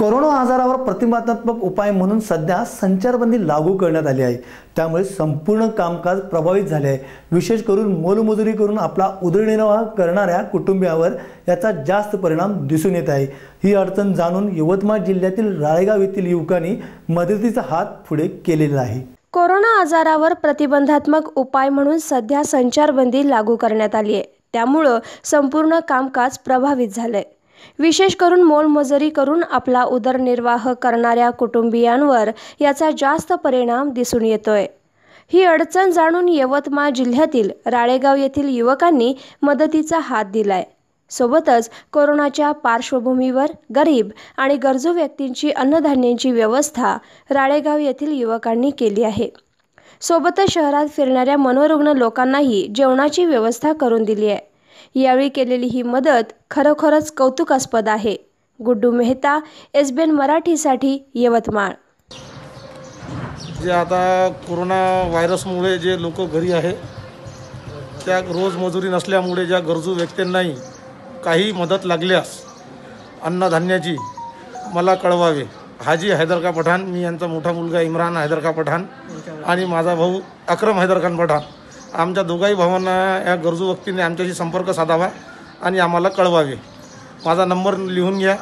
corona आजारावर प्रतिबंधात्मक उपाय म्हणून सध्या संचारबंदी लागू करण्यात आली आहे त्यामुळे संपूर्ण कामकाज प्रभावित झाले आहे विशेष करून मोलमजुरी करून आपला उदरनिर्वाह करणाऱ्या कुटुंबियावर याचा जास्त परिणाम दिसून येत आहे ही अडचण जाणून यवतमाळ जिल्ह्यातील राळेगाव येथील युवकांनी मदतीचा हात पुढे केलेला आहे कोरोना आजारावर प्रतिबंधात्मक उपाय म्हणून सध्या संचारबंदी लागू करण्यात आली आहे त्यामुळं संपूर्ण कामकाज प्रभावित झालंय आहे विशेष करून मोलमजुरी करून आपला उदरनिर्वाह करणाऱ्या कुटुंबियांवर याचा जास्त परिणाम दिसून येतोय ही अडचण जाणून यवतमाळ जिल्ह्यातील राळेगाव येथील युवकांनी मदतीचा हात दिलाय सोबतच कोरोनाच्या पार्श्वभूमीवर गरीब आणि गरजू व्यक्तींची अन्नधान्यांची व्यवस्था राळेगाव येथील युवकांनी केली आहे सोबतच शहरात फिरणाऱ्या मनोरुग्ण लोकांनाही जेवणाची व्यवस्था करून दिली आहे यावेळी केलेली ही मदत खरोखरच कौतुकास्पद आहे Guddu Mehta S B N मराठीसाठी यवतमाळ जे आता कोरोना व्हायरसमुळे जे लोक घरी आहे त्या रोज मजुरी नसल्यामुळे ज्या गरजू व्यक्तींनाही काही मदत लागल्यास अन्नधान्याची मला कळवावे हाजी हैदरका पठाण मी यांचा मोठा मुलगा इम्रान हैदरका पठाण आणि माझा भाऊ अक्रम हैदरखान पठाण आमच्या दोघाही भावांना या गरजू व्यक्तीने आमच्याशी संपर्क साधावा आणि आम्हाला कळवावे माझा नंबर लिहून घ्या